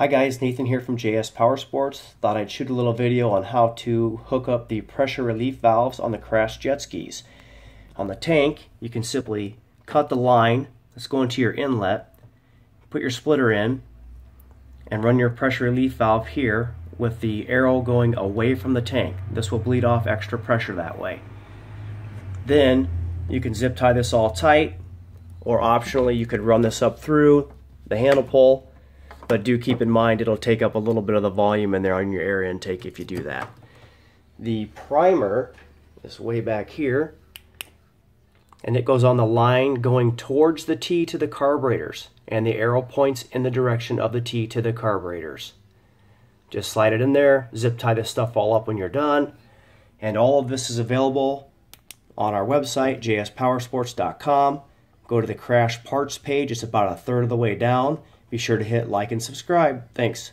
Hi guys, Nathan here from JS Power Sports. Thought I'd shoot a little video on how to hook up the pressure relief valves on the crash jet skis. On the tank, you can simply cut the line that's going to your inlet, put your splitter in, and run your pressure relief valve here with the arrow going away from the tank. This will bleed off extra pressure that way. Then you can zip tie this all tight, or optionally you could run this up through the handle pole but do keep in mind it'll take up a little bit of the volume in there on your air intake if you do that. The primer is way back here, and it goes on the line going towards the T to the carburetors, and the arrow points in the direction of the T to the carburetors. Just slide it in there, zip tie this stuff all up when you're done, and all of this is available on our website, jspowersports.com. Go to the crash parts page, it's about a third of the way down, be sure to hit like and subscribe. Thanks.